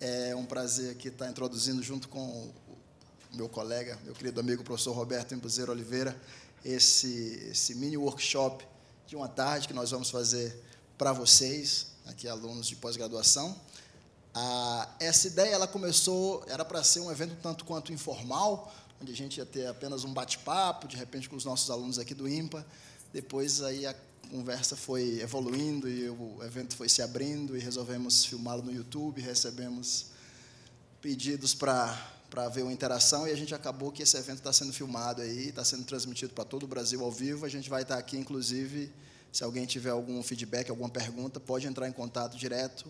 É um prazer aqui estar introduzindo junto com o meu colega, meu querido amigo, professor Roberto Embuzeiro Oliveira, esse, esse mini workshop de uma tarde que nós vamos fazer para vocês, aqui alunos de pós-graduação. Ah, essa ideia ela começou, era para ser um evento tanto quanto informal, onde a gente ia ter apenas um bate-papo, de repente com os nossos alunos aqui do IMPA. Depois aí a conversa foi evoluindo e o evento foi se abrindo e resolvemos filmá-lo no YouTube, recebemos pedidos para ver uma interação e a gente acabou que esse evento está sendo filmado aí, está sendo transmitido para todo o Brasil ao vivo. A gente vai estar tá aqui, inclusive, se alguém tiver algum feedback, alguma pergunta, pode entrar em contato direto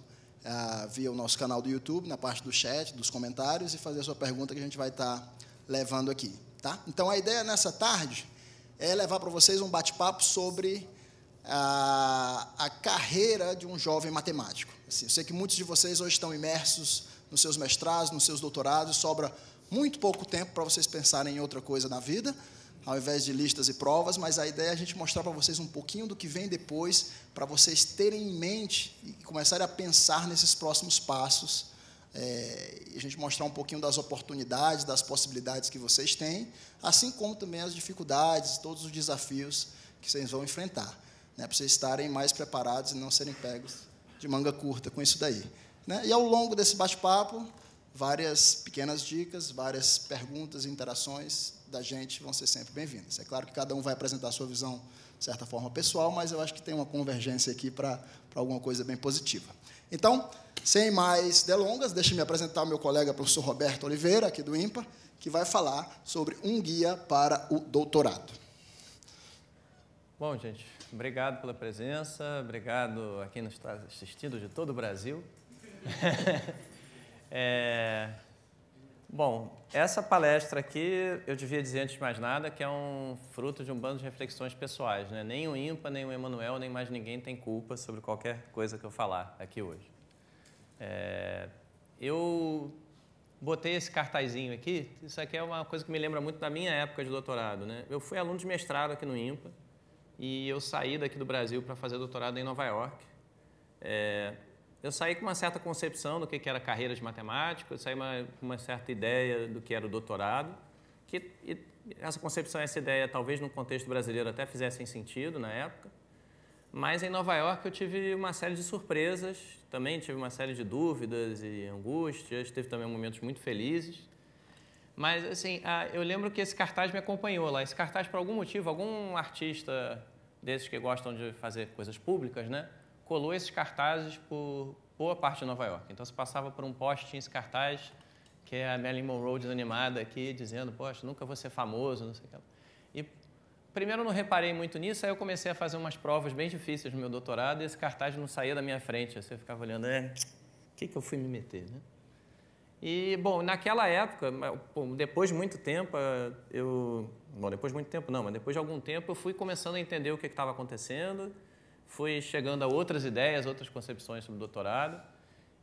uh, via o nosso canal do YouTube, na parte do chat, dos comentários e fazer a sua pergunta que a gente vai estar tá levando aqui, tá? Então a ideia nessa tarde é levar para vocês um bate-papo sobre a, a carreira de um jovem matemático. Assim, eu sei que muitos de vocês hoje estão imersos nos seus mestrados, nos seus doutorados, sobra muito pouco tempo para vocês pensarem em outra coisa na vida, ao invés de listas e provas, mas a ideia é a gente mostrar para vocês um pouquinho do que vem depois, para vocês terem em mente e começarem a pensar nesses próximos passos, é, e a gente mostrar um pouquinho das oportunidades, das possibilidades que vocês têm, assim como também as dificuldades, todos os desafios que vocês vão enfrentar né, para vocês estarem mais preparados e não serem pegos de manga curta com isso daí. Né? E ao longo desse bate-papo, várias pequenas dicas, várias perguntas e interações da gente vão ser sempre bem-vindas. É claro que cada um vai apresentar a sua visão de certa forma pessoal, mas eu acho que tem uma convergência aqui para alguma coisa bem positiva. Então, sem mais delongas, deixe-me apresentar o meu colega professor Roberto Oliveira, aqui do IMPA, que vai falar sobre um guia para o doutorado. Bom, gente, Obrigado pela presença, obrigado a quem nos está assistindo de todo o Brasil. é... Bom, essa palestra aqui, eu devia dizer antes de mais nada, que é um fruto de um bando de reflexões pessoais. Né? Nem o IMPA, nem o Emanuel, nem mais ninguém tem culpa sobre qualquer coisa que eu falar aqui hoje. É... Eu botei esse cartazinho aqui, isso aqui é uma coisa que me lembra muito da minha época de doutorado. Né? Eu fui aluno de mestrado aqui no IMPA, e eu saí daqui do Brasil para fazer doutorado em Nova York. É, eu saí com uma certa concepção do que era carreira de matemática, eu saí com uma certa ideia do que era o doutorado, que essa concepção, essa ideia, talvez no contexto brasileiro até fizessem sentido na época, mas em Nova York eu tive uma série de surpresas, também tive uma série de dúvidas e angústias, teve também momentos muito felizes. Mas, assim, eu lembro que esse cartaz me acompanhou lá. Esse cartaz, por algum motivo, algum artista desses que gostam de fazer coisas públicas, né? Colou esses cartazes por boa parte de Nova York. Então, você passava por um poste, tinha esse cartaz, que é a Marilyn Monroe desanimada aqui, dizendo, poxa, nunca vou ser famoso, não sei o que. E primeiro eu não reparei muito nisso, aí eu comecei a fazer umas provas bem difíceis no meu doutorado e esse cartaz não saía da minha frente. Você ficava olhando, é, o que, que eu fui me meter, né? E, bom, naquela época, depois de muito tempo, eh, eu. Bom, depois de muito tempo não, mas depois de algum tempo eu fui começando a entender o que estava acontecendo, fui chegando a outras ideias, outras concepções sobre o doutorado.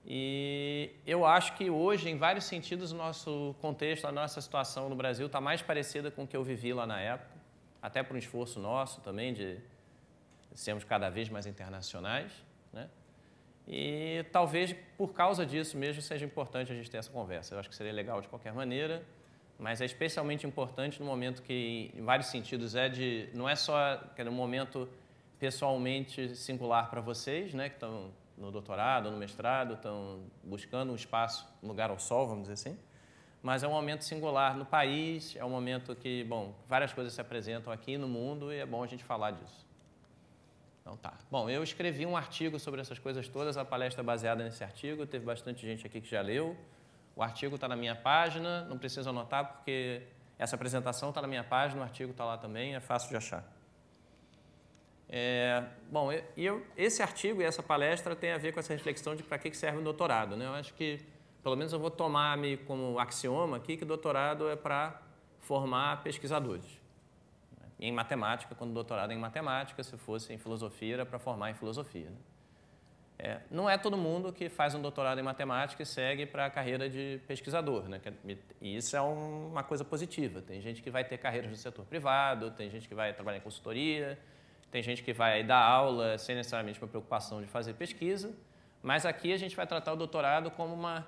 E eu acho que hoje, em vários sentidos, o nosso contexto, a nossa situação no Brasil está mais parecida com o que eu vivi lá na época, até por um esforço nosso também de sermos cada vez mais internacionais. Né? E talvez por causa disso mesmo seja importante a gente ter essa conversa. Eu acho que seria legal de qualquer maneira, mas é especialmente importante no momento que, em vários sentidos, é de não é só que é um momento pessoalmente singular para vocês, né, que estão no doutorado, no mestrado, estão buscando um espaço, um lugar ao sol, vamos dizer assim. Mas é um momento singular no país, é um momento que, bom, várias coisas se apresentam aqui no mundo e é bom a gente falar disso. Então tá. Bom, eu escrevi um artigo sobre essas coisas todas, a palestra é baseada nesse artigo, teve bastante gente aqui que já leu. O artigo está na minha página, não precisa anotar porque essa apresentação está na minha página, o artigo está lá também, é fácil de achar. É, bom, eu, eu, esse artigo e essa palestra tem a ver com essa reflexão de para que serve o doutorado. Né? Eu acho que, pelo menos eu vou tomar-me como axioma aqui que doutorado é para formar pesquisadores e em matemática, quando doutorado é em matemática, se fosse em filosofia, era para formar em filosofia. Né? É, não é todo mundo que faz um doutorado em matemática e segue para a carreira de pesquisador. Né? E isso é uma coisa positiva. Tem gente que vai ter carreiras no setor privado, tem gente que vai trabalhar em consultoria, tem gente que vai dar aula sem necessariamente uma preocupação de fazer pesquisa, mas aqui a gente vai tratar o doutorado como uma,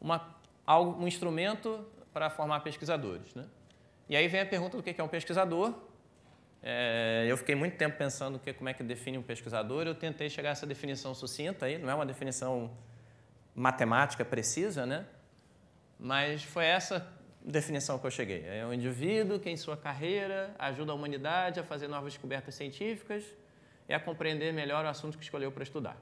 uma, um instrumento para formar pesquisadores. Né? E aí vem a pergunta do que é um pesquisador. É, eu fiquei muito tempo pensando que, como é que define um pesquisador. Eu tentei chegar a essa definição sucinta aí, não é uma definição matemática precisa, né? Mas foi essa definição que eu cheguei. É um indivíduo que, em sua carreira, ajuda a humanidade a fazer novas descobertas científicas e a compreender melhor o assunto que escolheu para estudar.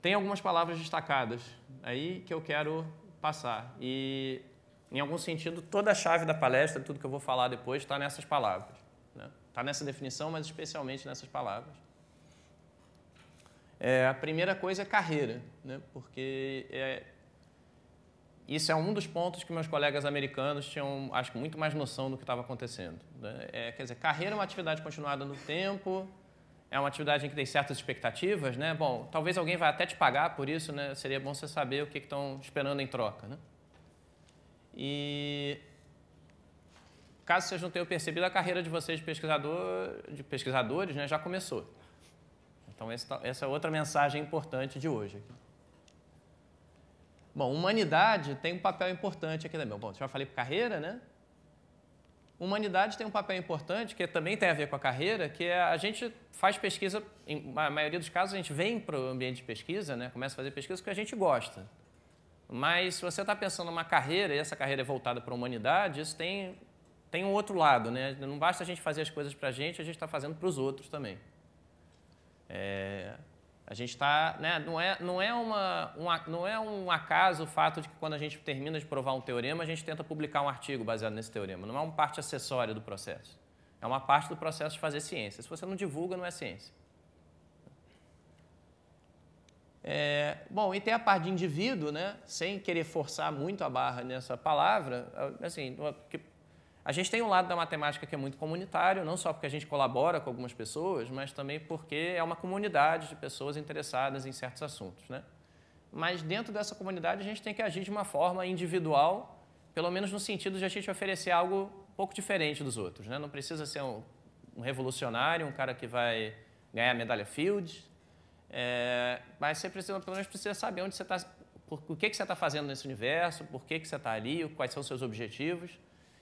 Tem algumas palavras destacadas aí que eu quero passar. E, em algum sentido, toda a chave da palestra, tudo que eu vou falar depois, está nessas palavras. Está né? Tá nessa definição, mas especialmente nessas palavras. É, a primeira coisa é carreira, né? porque é, isso é um dos pontos que meus colegas americanos tinham, acho que, muito mais noção do que estava acontecendo. Né? É, quer dizer, carreira é uma atividade continuada no tempo, é uma atividade em que tem certas expectativas, né? Bom, talvez alguém vai até te pagar por isso, né? Seria bom você saber o que estão esperando em troca, né? E caso vocês não tenham percebido, a carreira de vocês de pesquisador, de pesquisadores, né, já começou. Então tá, essa é outra mensagem importante de hoje. Bom, humanidade tem um papel importante aqui também. Bom, já falei para carreira, né? humanidade tem um papel importante, que também tem a ver com a carreira, que é a gente faz pesquisa, em, na maioria dos casos, a gente vem para o ambiente de pesquisa, né? começa a fazer pesquisa que a gente gosta. Mas se você está pensando numa carreira, e essa carreira é voltada para a humanidade, isso tem, tem um outro lado. Né? Não basta a gente fazer as coisas para a gente, a gente está fazendo para os outros também. É, a gente está, né, não é, não é uma, um, não é um acaso o fato de que quando a gente termina de provar um teorema, a gente tenta publicar um artigo baseado nesse teorema. Não é uma parte acessória do processo. É uma parte do processo de fazer ciência. Se você não divulga, não é ciência. É, bom, e tem a parte de indivíduo, né? Sem querer forçar muito a barra nessa palavra, assim, que a gente tem um lado da matemática que é muito comunitário, não só porque a gente colabora com algumas pessoas, mas também porque é uma comunidade de pessoas interessadas em certos assuntos. Né? Mas dentro dessa comunidade a gente tem que agir de uma forma individual, pelo menos no sentido de a gente oferecer algo um pouco diferente dos outros. Né? Não precisa ser um, um revolucionário, um cara que vai ganhar a medalha Fields, é, mas você precisa, pelo menos precisa saber onde você está, o que, que você está fazendo nesse universo, por que, que você está ali, quais são os seus objetivos.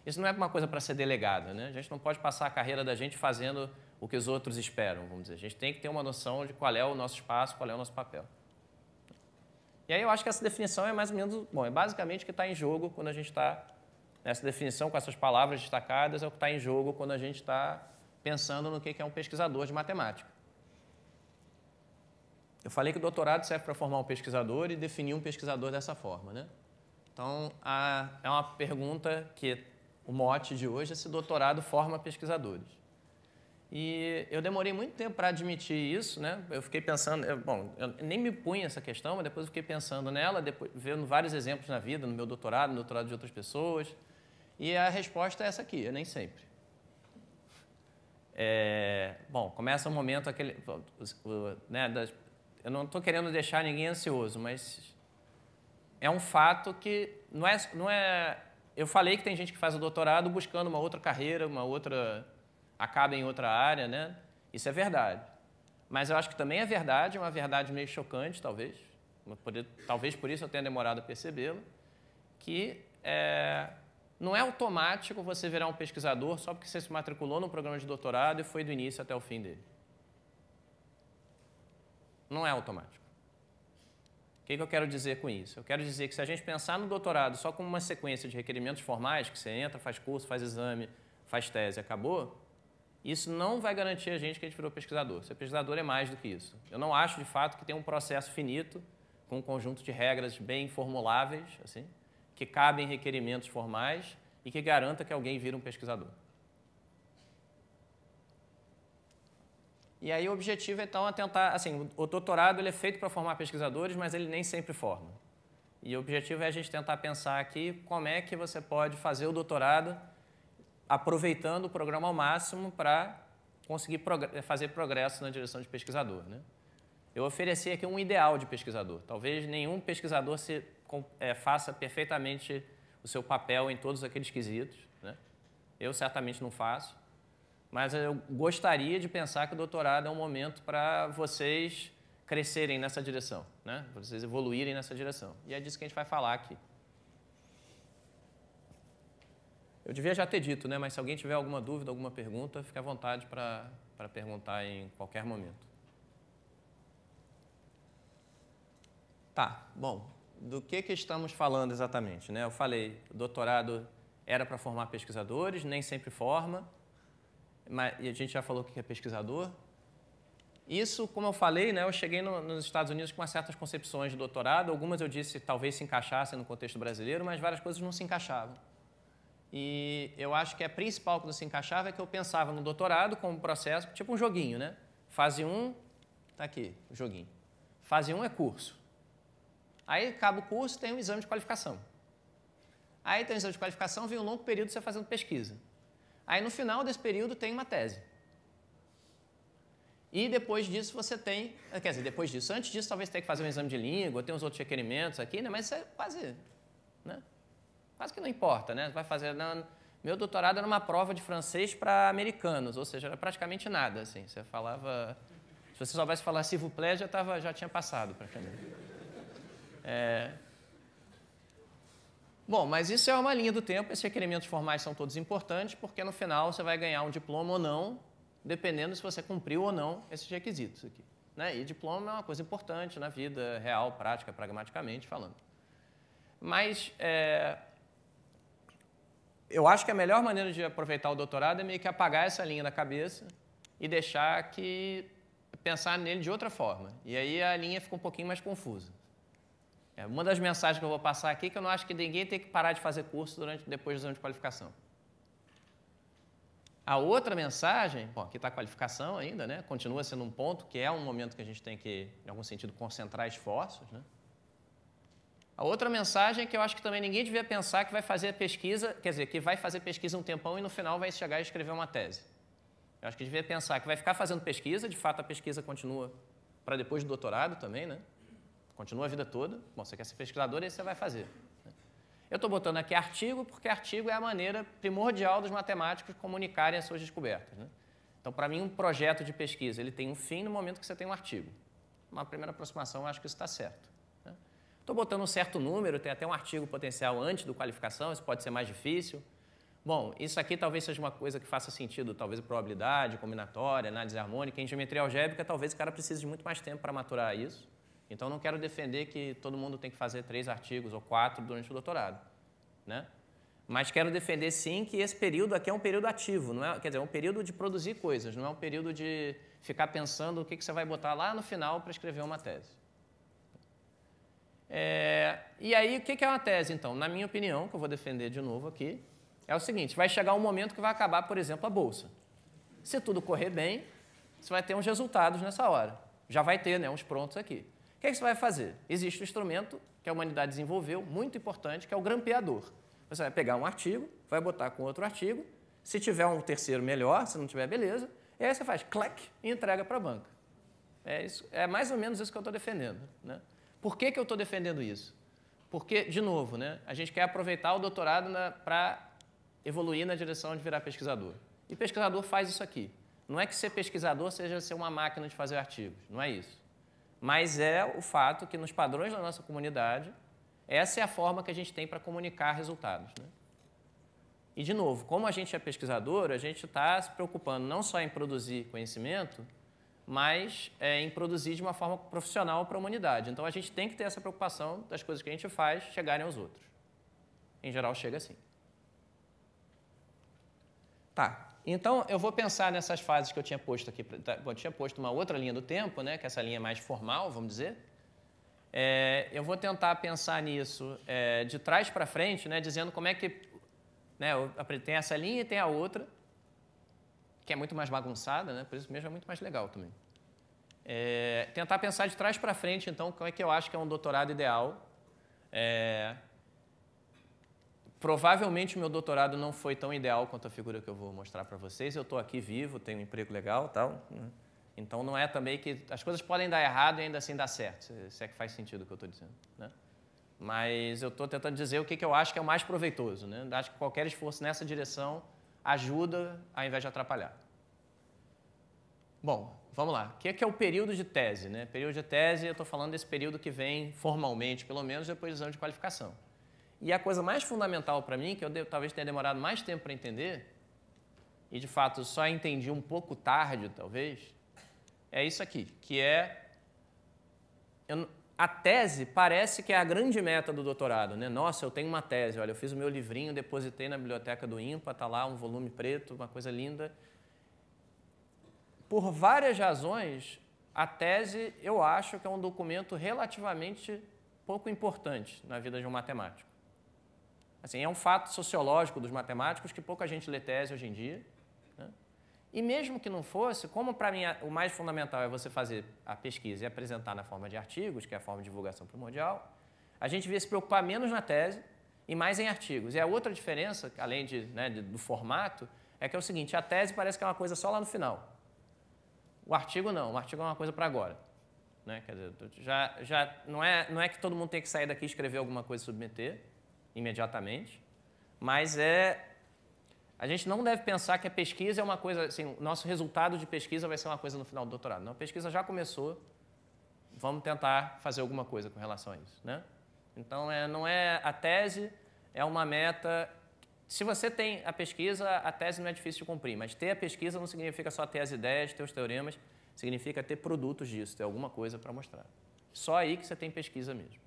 Isso não é uma coisa para ser delegada, né? A gente não pode passar a carreira da gente fazendo o que os outros esperam, vamos dizer. A gente tem que ter uma noção de qual é o nosso espaço, qual é o nosso papel. E aí eu acho que essa definição é mais ou menos, bom, é basicamente o que está em jogo quando a gente está nessa definição com essas palavras destacadas, é o que está em jogo quando a gente está pensando no que é um pesquisador de matemática. Eu falei que o doutorado serve para formar um pesquisador e definir um pesquisador dessa forma, né? Então, a, é uma pergunta que o mote de hoje, é esse doutorado forma pesquisadores. E eu demorei muito tempo para admitir isso, né? Eu fiquei pensando, eu, bom, eu nem me punha essa questão, mas depois eu fiquei pensando nela, depois vendo vários exemplos na vida, no meu doutorado, no doutorado de outras pessoas. E a resposta é essa aqui, é nem sempre. É, bom, começa o um momento aquele, né, das, eu não estou querendo deixar ninguém ansioso, mas é um fato que não é, não é eu falei que tem gente que faz o doutorado buscando uma outra carreira, uma outra. acaba em outra área, né? Isso é verdade. Mas eu acho que também é verdade, uma verdade meio chocante, talvez. Talvez por isso eu tenha demorado a percebê-lo, que é, não é automático você virar um pesquisador só porque você se matriculou num programa de doutorado e foi do início até o fim dele. Não é automático que, que eu quero dizer com isso? Eu quero dizer que se a gente pensar no doutorado só como uma sequência de requerimentos formais, que você entra, faz curso, faz exame, faz tese, acabou, isso não vai garantir a gente que a gente virou pesquisador. Ser pesquisador é mais do que isso. Eu não acho, de fato, que tem um processo finito, com um conjunto de regras bem formuláveis, assim, que cabem requerimentos formais e que garanta que alguém vira um pesquisador. E aí o objetivo, então, é tentar... Assim, o doutorado ele é feito para formar pesquisadores, mas ele nem sempre forma. E o objetivo é a gente tentar pensar aqui como é que você pode fazer o doutorado aproveitando o programa ao máximo para conseguir prog fazer progresso na direção de pesquisador. Né? Eu ofereci aqui um ideal de pesquisador. Talvez nenhum pesquisador se, é, faça perfeitamente o seu papel em todos aqueles quesitos. Né? Eu certamente não faço. Mas eu gostaria de pensar que o doutorado é um momento para vocês crescerem nessa direção, né? vocês evoluírem nessa direção. E é disso que a gente vai falar aqui. Eu devia já ter dito, né? mas se alguém tiver alguma dúvida, alguma pergunta, fique à vontade para perguntar em qualquer momento. Tá, bom, do que, que estamos falando exatamente? Né? Eu falei, o doutorado era para formar pesquisadores, nem sempre forma mas, e a gente já falou que é pesquisador. Isso, como eu falei, né, eu cheguei no, nos Estados Unidos com certas concepções de doutorado. Algumas eu disse talvez se encaixassem no contexto brasileiro, mas várias coisas não se encaixavam. E eu acho que a principal que não se encaixava é que eu pensava no doutorado como um processo, tipo um joguinho, né? Fase 1, tá aqui, o joguinho. Fase 1 é curso. Aí acaba o curso, tem um exame de qualificação. Aí tem um exame de qualificação, vem um longo período você fazendo pesquisa. Aí no final desse período tem uma tese. E depois disso você tem, eh, quer dizer, depois disso, antes disso talvez tenha que fazer um exame de língua, tem uns outros requerimentos aqui, né? mas isso é quase, né? quase que não importa, né? Vai fazer, meu doutorado era uma prova de francês para americanos, ou seja, era praticamente nada, assim, você falava, se você soubesse falar s'il vous plaît, já, tava, já tinha passado praticamente. É, Bom, mas isso é uma linha do tempo, esses requerimentos formais são todos importantes, porque no final você vai ganhar um diploma ou não, dependendo se você cumpriu ou não esses requisitos aqui. Né? E diploma é uma coisa importante na vida real, prática, pragmaticamente falando. Mas é, eu acho que a melhor maneira de aproveitar o doutorado é meio que apagar essa linha da cabeça e deixar que pensar nele de outra forma. E aí a linha fica um pouquinho mais confusa. É uma das mensagens que eu vou passar aqui é que eu não acho que ninguém tem que parar de fazer curso durante depois do exame de qualificação. A outra mensagem, bom, aqui está a qualificação ainda, né? Continua sendo um ponto que é um momento que a gente tem que, em algum sentido, concentrar esforços, né? A outra mensagem é que eu acho que também ninguém devia pensar que vai fazer pesquisa, quer dizer, que vai fazer pesquisa um tempão e no final vai chegar e escrever uma tese. Eu acho que devia pensar que vai ficar fazendo pesquisa, de fato a pesquisa continua para depois do doutorado também, né? Continua a vida toda. Bom, você quer ser pesquisador, aí você vai fazer. Eu estou botando aqui artigo porque artigo é a maneira primordial dos matemáticos comunicarem as suas descobertas. Né? Então, para mim, um projeto de pesquisa ele tem um fim no momento que você tem um artigo. Uma primeira aproximação, eu acho que isso está certo. Estou né? botando um certo número, tem até um artigo potencial antes do qualificação, isso pode ser mais difícil. Bom, isso aqui talvez seja uma coisa que faça sentido, talvez probabilidade, combinatória, análise harmônica, em geometria algébrica, talvez o cara precise de muito mais tempo para maturar isso. Então, não quero defender que todo mundo tem que fazer três artigos ou quatro durante o doutorado. Né? Mas quero defender, sim, que esse período aqui é um período ativo, não é, quer dizer, é um período de produzir coisas, não é um período de ficar pensando o que, que você vai botar lá no final para escrever uma tese. É, e aí, o que, que é uma tese, então? Na minha opinião, que eu vou defender de novo aqui, é o seguinte, vai chegar um momento que vai acabar, por exemplo, a bolsa. Se tudo correr bem, você vai ter uns resultados nessa hora. Já vai ter, né, uns prontos aqui. O que, é que você vai fazer? Existe um instrumento que a humanidade desenvolveu, muito importante, que é o grampeador. Você vai pegar um artigo, vai botar com outro artigo, se tiver um terceiro melhor, se não tiver, beleza, e aí você faz clac e entrega para a banca. É, isso, é mais ou menos isso que eu estou defendendo. Né? Por que, que eu estou defendendo isso? Porque, de novo, né, a gente quer aproveitar o doutorado para evoluir na direção de virar pesquisador. E pesquisador faz isso aqui. Não é que ser pesquisador seja ser uma máquina de fazer artigos, não é isso. Mas é o fato que nos padrões da nossa comunidade, essa é a forma que a gente tem para comunicar resultados. Né? E, de novo, como a gente é pesquisador, a gente está se preocupando não só em produzir conhecimento, mas é, em produzir de uma forma profissional para a humanidade. Então, a gente tem que ter essa preocupação das coisas que a gente faz chegarem aos outros. Em geral, chega assim. Tá, então, eu vou pensar nessas fases que eu tinha posto aqui. Eu tá, tinha posto uma outra linha do tempo, né, que é essa linha mais formal, vamos dizer. É, eu vou tentar pensar nisso é, de trás para frente, né, dizendo como é que... Né, tem essa linha e tem a outra, que é muito mais bagunçada, né, por isso mesmo é muito mais legal também. É, tentar pensar de trás para frente, então, como é que eu acho que é um doutorado ideal. É, Provavelmente meu doutorado não foi tão ideal quanto a figura que eu vou mostrar para vocês. Eu estou aqui vivo, tenho um emprego legal, tal. Né? Então não é também que as coisas podem dar errado e ainda assim dar certo. Se é que faz sentido o que eu estou dizendo, né? Mas eu estou tentando dizer o que, que eu acho que é o mais proveitoso, né? Acho que qualquer esforço nessa direção ajuda ao invés de atrapalhar. Bom, vamos lá. O que é, que é o período de tese, né? Período de tese, eu estou falando desse período que vem formalmente, pelo menos depois do exame de qualificação. E a coisa mais fundamental para mim, que eu talvez tenha demorado mais tempo para entender, e de fato só entendi um pouco tarde, talvez, é isso aqui, que é eu, a tese parece que é a grande meta do doutorado, né? Nossa, eu tenho uma tese, olha, eu fiz o meu livrinho, depositei na biblioteca do IMPA, tá lá um volume preto, uma coisa linda. Por várias razões, a tese eu acho que é um documento relativamente pouco importante na vida de um matemático. Assim, é um fato sociológico dos matemáticos que pouca gente lê tese hoje em dia. Né? E mesmo que não fosse, como para mim o mais fundamental é você fazer a pesquisa e apresentar na forma de artigos, que é a forma de divulgação primordial, a gente devia se preocupar menos na tese e mais em artigos. E a outra diferença, além de, né, do formato, é que é o seguinte, a tese parece que é uma coisa só lá no final. O artigo não, o artigo é uma coisa para agora. Né? Quer dizer, já, já não, é, não é que todo mundo tem que sair daqui e escrever alguma coisa e submeter, imediatamente, mas é a gente não deve pensar que a pesquisa é uma coisa, assim, o nosso resultado de pesquisa vai ser uma coisa no final do doutorado. Não, a pesquisa já começou, vamos tentar fazer alguma coisa com relação a isso. Né? Então, é, não é a tese, é uma meta. Se você tem a pesquisa, a tese não é difícil de cumprir, mas ter a pesquisa não significa só ter as ideias, ter os teoremas, significa ter produtos disso, ter alguma coisa para mostrar. Só aí que você tem pesquisa mesmo.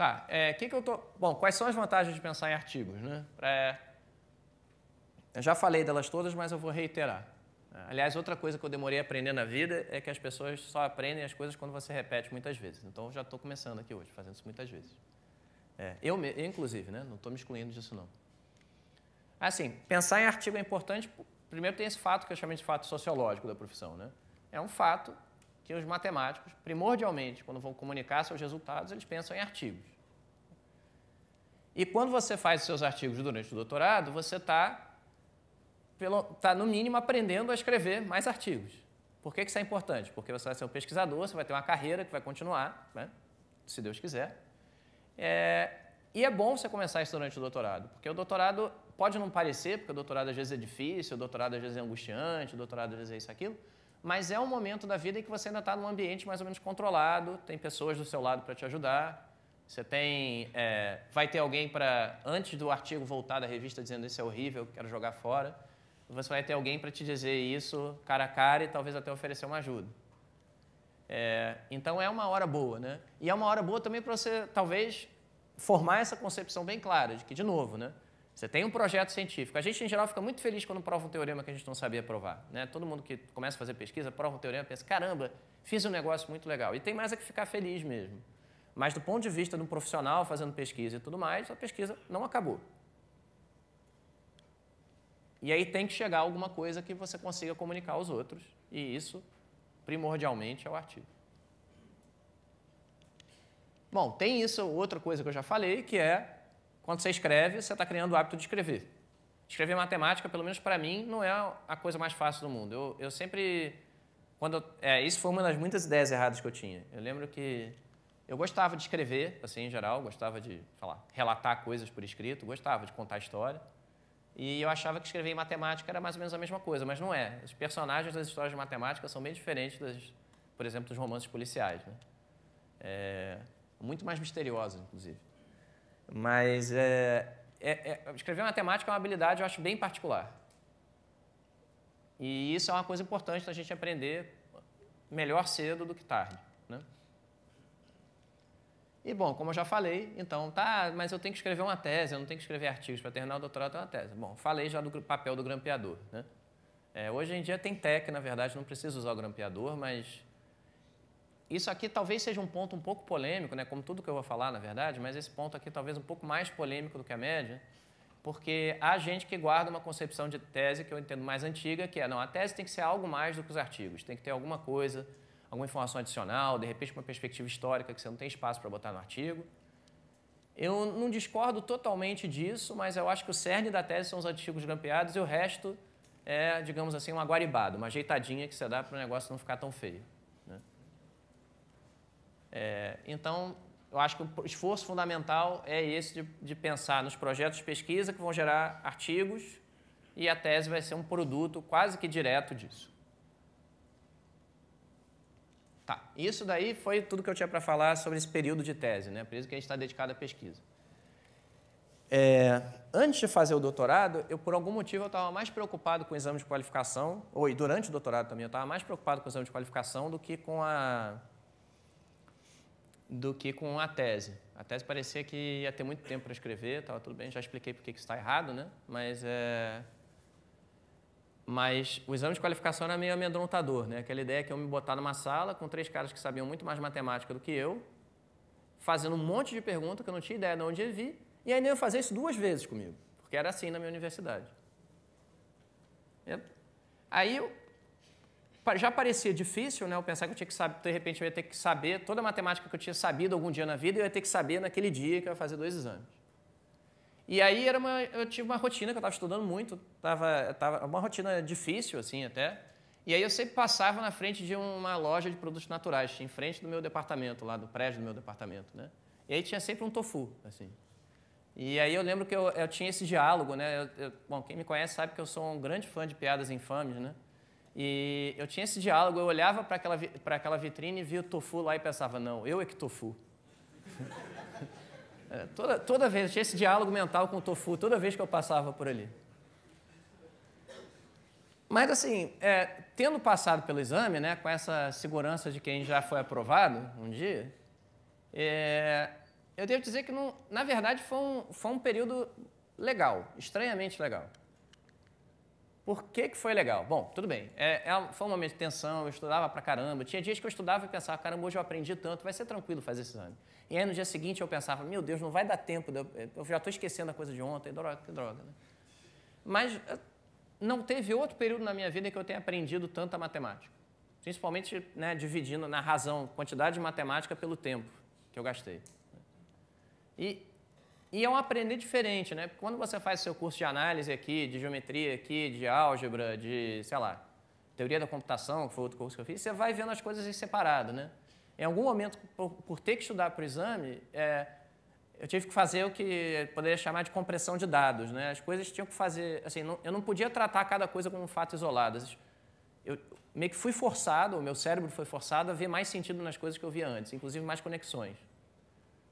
Tá, é, que que eu tô... Bom, quais são as vantagens de pensar em artigos? Né? É, eu já falei delas todas, mas eu vou reiterar. Aliás, outra coisa que eu demorei a aprender na vida é que as pessoas só aprendem as coisas quando você repete muitas vezes. Então, eu já estou começando aqui hoje, fazendo isso muitas vezes. É, eu, inclusive, né? não estou me excluindo disso, não. Assim, pensar em artigo é importante. Primeiro, tem esse fato que eu chamo de fato sociológico da profissão. Né? É um fato que os matemáticos, primordialmente, quando vão comunicar seus resultados, eles pensam em artigos. E quando você faz os seus artigos durante o doutorado, você está, tá, no mínimo, aprendendo a escrever mais artigos. Por que, que isso é importante? Porque você vai ser um pesquisador, você vai ter uma carreira que vai continuar, né? se Deus quiser. É, e é bom você começar isso durante o doutorado, porque o doutorado pode não parecer, porque o doutorado às vezes é difícil, o doutorado às vezes é angustiante, o doutorado às vezes é isso aquilo, mas é um momento da vida em que você ainda está num ambiente mais ou menos controlado, tem pessoas do seu lado para te ajudar, você tem, é, vai ter alguém para, antes do artigo voltar da revista dizendo isso é horrível, quero jogar fora, você vai ter alguém para te dizer isso cara a cara e talvez até oferecer uma ajuda. É, então é uma hora boa, né? E é uma hora boa também para você, talvez, formar essa concepção bem clara de que, de novo, né? Você tem um projeto científico. A gente, em geral, fica muito feliz quando prova um teorema que a gente não sabia provar. Né? Todo mundo que começa a fazer pesquisa, prova um teorema, pensa, caramba, fiz um negócio muito legal. E tem mais é que ficar feliz mesmo. Mas do ponto de vista de um profissional fazendo pesquisa e tudo mais, a pesquisa não acabou. E aí tem que chegar alguma coisa que você consiga comunicar aos outros, e isso, primordialmente, é o artigo. Bom, tem isso, outra coisa que eu já falei, que é quando você escreve, você está criando o hábito de escrever. Escrever matemática, pelo menos para mim, não é a coisa mais fácil do mundo. Eu, eu sempre. Quando, eu, é, isso foi uma das muitas ideias erradas que eu tinha. Eu lembro que eu gostava de escrever, assim, em geral, gostava de falar, relatar coisas por escrito, gostava de contar história. E eu achava que escrever em matemática era mais ou menos a mesma coisa, mas não é. Os personagens das histórias de matemática são bem diferentes, das, por exemplo, dos romances policiais. Né? É, muito mais misteriosos, inclusive. Mas é, é, é escrever matemática é uma habilidade, eu acho, bem particular. E isso é uma coisa importante da gente aprender melhor cedo do que tarde. Né? E bom, como eu já falei, então, tá, mas eu tenho que escrever uma tese, eu não tenho que escrever artigos para terminar o doutorado, é uma tese. Bom, falei já do papel do grampeador, né? É, hoje em dia tem tech, na verdade, não precisa usar o grampeador, mas isso aqui talvez seja um ponto um pouco polêmico, né? Como tudo que eu vou falar, na verdade, mas esse ponto aqui talvez um pouco mais polêmico do que a média, porque há gente que guarda uma concepção de tese que eu entendo mais antiga, que é, não, a tese tem que ser algo mais do que os artigos, tem que ter alguma coisa alguma informação adicional, de repente uma perspectiva histórica que você não tem espaço para botar no artigo. Eu não discordo totalmente disso, mas eu acho que o cerne da tese são os artigos grampeados e o resto é, digamos assim, uma guaribada, uma ajeitadinha que você dá para o negócio não ficar tão feio. Né? É, então, eu acho que o esforço fundamental é esse de, de, pensar nos projetos de pesquisa que vão gerar artigos e a tese vai ser um produto quase que direto disso. Tá, isso daí foi tudo que eu tinha para falar sobre esse período de tese, né? Por isso que a gente está dedicado à pesquisa. É, antes de fazer o doutorado, eu por algum motivo eu estava mais preocupado com o exame de qualificação, ou e durante o doutorado também eu estava mais preocupado com o exame de qualificação do que com a do que com a tese. A tese parecia que ia ter muito tempo para escrever, estava tudo bem, já expliquei por que isso está errado, né? Mas é, mas o exame de qualificação era meio amedrontador, né? Aquela ideia que eu me botar numa sala com três caras que sabiam muito mais matemática do que eu, fazendo um monte de pergunta que eu não tinha ideia de onde eu vi, e ainda eu fazer isso duas vezes comigo, porque era assim na minha universidade. É. Aí já parecia difícil, né? Eu pensar que eu tinha que saber, de repente eu ia ter que saber toda a matemática que eu tinha sabido algum dia na vida, eu ia ter que saber naquele dia que eu ia fazer dois exames. E aí era uma, eu tive uma rotina que eu estava estudando muito, tava, tava uma rotina difícil assim até. E aí eu sempre passava na frente de uma loja de produtos naturais, em frente do meu departamento lá, do prédio do meu departamento, né? E aí tinha sempre um tofu, assim. E aí eu lembro que eu, eu tinha esse diálogo, né? Eu, eu, bom, quem me conhece sabe que eu sou um grande fã de piadas infames, né? E eu tinha esse diálogo, eu olhava para aquela, aquela vitrine e via o tofu lá e pensava, não, eu é que tofu. É, toda, toda vez, tinha esse diálogo mental com o Tofu, toda vez que eu passava por ali. Mas, assim, é, tendo passado pelo exame, né, com essa segurança de quem já foi aprovado um dia, é, eu devo dizer que, não, na verdade, foi um, foi um período legal, estranhamente legal. Por que, que foi legal? Bom, tudo bem. É, é, foi um momento de tensão, eu estudava pra caramba. Tinha dias que eu estudava e pensava, caramba, hoje eu aprendi tanto, vai ser tranquilo fazer esse exame. E aí no dia seguinte eu pensava, meu Deus, não vai dar tempo, eu, eu já estou esquecendo a coisa de ontem, droga, que droga. Né? Mas eh, não teve outro período na minha vida que eu tenha aprendido tanta matemática. Principalmente né, dividindo na razão, quantidade de matemática pelo tempo que eu gastei. E e é um aprender diferente, né? Porque quando você faz seu curso de análise aqui, de geometria aqui, de álgebra, de, sei lá, teoria da computação, que foi outro curso que eu fiz, você vai vendo as coisas em separado, né? Em algum momento, por, por ter que estudar para o exame, é, eu tive que fazer o que poderia chamar de compressão de dados, né? As coisas tinham que fazer, assim, não, eu não podia tratar cada coisa como um fato isolado. Eu meio que fui forçado, o meu cérebro foi forçado a ver mais sentido nas coisas que eu via antes, inclusive mais conexões.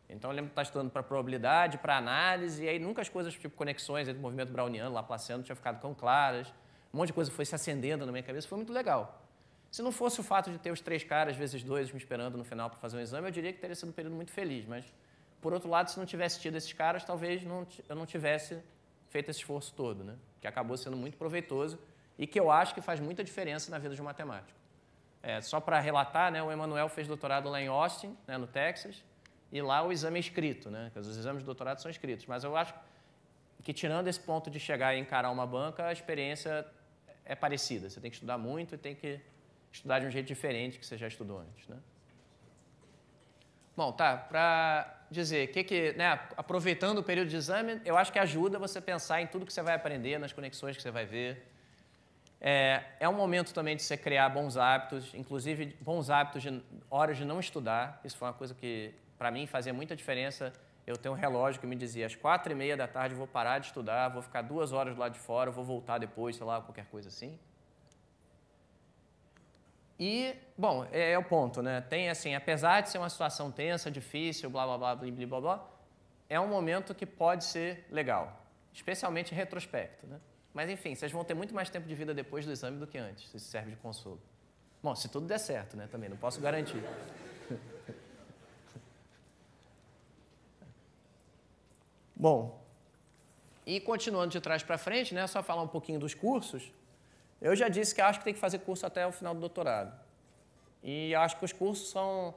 Então eu lembro que estava tá estudando para probabilidade, para análise, e aí nunca as coisas, tipo conexões entre o movimento browniano, Laplaciano, tinha ficado tão claras. Um monte de coisa foi se acendendo na minha cabeça, foi muito legal. Se não fosse o fato de ter os três caras vezes dois me esperando no final para fazer um exame, eu diria que teria sido um período muito feliz. Mas, por outro lado, se não tivesse tido esses caras, talvez não, eu não tivesse feito esse esforço todo, né? que acabou sendo muito proveitoso e que eu acho que faz muita diferença na vida de um matemático. É, só para relatar, né, o Emanuel fez doutorado lá em Austin, né, no Texas, e lá o exame é escrito, né? Porque os exames de doutorado são escritos. Mas eu acho que, tirando esse ponto de chegar e encarar uma banca, a experiência é parecida. Você tem que estudar muito e tem que estudar de um jeito diferente que você já estudou antes, né? Bom, tá, para dizer, que que, né, aproveitando o período de exame, eu acho que ajuda você pensar em tudo que você vai aprender, nas conexões que você vai ver. É, é um momento também de você criar bons hábitos, inclusive bons hábitos de horas de não estudar. Isso foi uma coisa que para mim fazia muita diferença eu ter um relógio que me dizia às quatro e meia da tarde vou parar de estudar, vou ficar duas horas lá de fora, vou voltar depois, sei lá, qualquer coisa assim. E, bom, é, é o ponto, né? Tem assim, apesar de ser uma situação tensa, difícil, blá blá blá blá blá blá, é um momento que pode ser legal, especialmente retrospecto, né? Mas enfim, vocês vão ter muito mais tempo de vida depois do exame do que antes, se isso serve de consolo. Bom, se tudo der certo, né? Também não posso garantir. Bom. E continuando de trás para frente, né, só falar um pouquinho dos cursos. Eu já disse que acho que tem que fazer curso até o final do doutorado. E acho que os cursos são.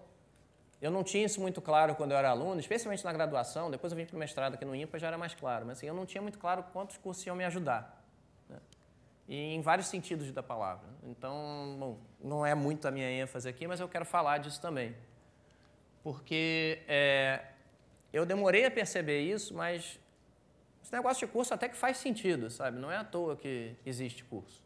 Eu não tinha isso muito claro quando eu era aluno, especialmente na graduação. Depois eu vim para o mestrado aqui no IMPA já era mais claro. Mas assim, eu não tinha muito claro quantos cursos iam me ajudar. Né? E em vários sentidos da palavra. Então, bom, não é muito a minha ênfase aqui, mas eu quero falar disso também. Porque é, eu demorei a perceber isso, mas esse negócio de curso até que faz sentido, sabe? Não é à toa que existe curso.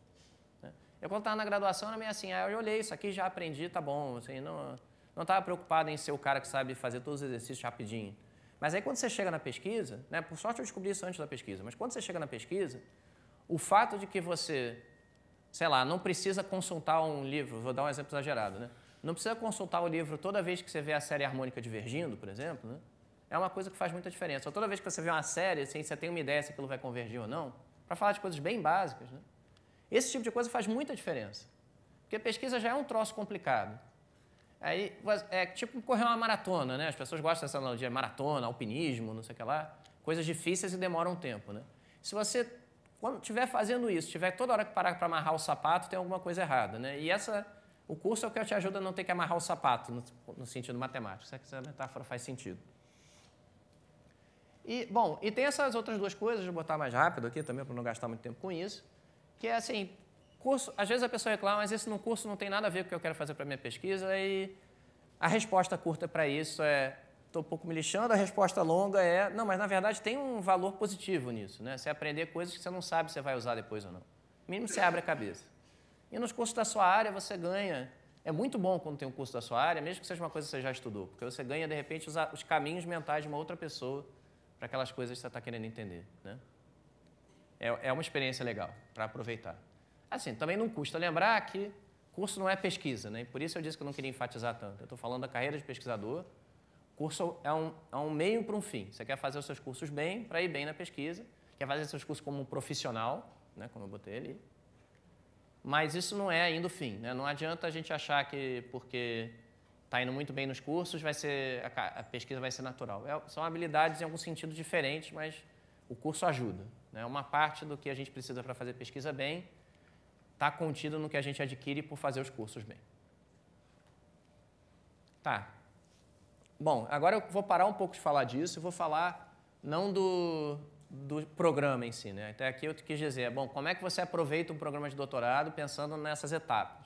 Né? Eu, quando estava na graduação, era meio assim, ah, eu olhei isso aqui, já aprendi, tá bom. Assim, não estava preocupado em ser o cara que sabe fazer todos os exercícios rapidinho. Mas aí, quando você chega na pesquisa, né, por sorte eu descobri isso antes da pesquisa, mas quando você chega na pesquisa, o fato de que você, sei lá, não precisa consultar um livro, vou dar um exemplo exagerado, né? Não precisa consultar o livro toda vez que você vê a série harmônica divergindo, por exemplo, né? é uma coisa que faz muita diferença. Toda vez que você vê uma série, assim, você tem uma ideia se aquilo vai convergir ou não, para falar de coisas bem básicas. Né? Esse tipo de coisa faz muita diferença. Porque pesquisa já é um troço complicado. Aí, é tipo correr uma maratona, né? As pessoas gostam dessa analogia, maratona, alpinismo, não sei o que lá. Coisas difíceis e demoram tempo, né? Se você, quando estiver fazendo isso, tiver toda hora que parar para amarrar o sapato, tem alguma coisa errada, né? E essa, o curso é o que te ajuda a não ter que amarrar o sapato, no, no sentido matemático. Se é essa metáfora faz sentido. E, bom, e tem essas outras duas coisas, vou botar mais rápido aqui também, para não gastar muito tempo com isso, que é assim, curso, às vezes a pessoa reclama, mas esse no curso não tem nada a ver com o que eu quero fazer para minha pesquisa, e a resposta curta para isso é, estou um pouco me lixando, a resposta longa é, não, mas na verdade tem um valor positivo nisso, né? Você aprender coisas que você não sabe se vai usar depois ou não. Mínimo você abre a cabeça. E nos cursos da sua área você ganha é muito bom quando tem um curso da sua área, mesmo que seja uma coisa que você já estudou, porque você ganha, de repente, os, caminhos mentais de uma outra pessoa para aquelas coisas que você está querendo entender. Né? É, é uma experiência legal para aproveitar. Assim, também não custa lembrar que curso não é pesquisa, né? por isso eu disse que eu não queria enfatizar tanto. Eu estou falando da carreira de pesquisador. Curso é um, é um meio para um fim. Você quer fazer os seus cursos bem, para ir bem na pesquisa. Quer fazer seus cursos como um profissional, né? como eu botei ali. Mas isso não é ainda o fim. Né? Não adianta a gente achar que porque está indo muito bem nos cursos, vai ser a, pesquisa vai ser natural. É, são habilidades em algum sentido diferentes, mas o curso ajuda. Né? Uma parte do que a gente precisa para fazer pesquisa bem está contido no que a gente adquire por fazer os cursos bem. Tá. Bom, agora eu vou parar um pouco de falar disso e vou falar não do, do programa em si. Né? Até aqui eu quis dizer, bom, como é que você aproveita um programa de doutorado pensando nessas etapas?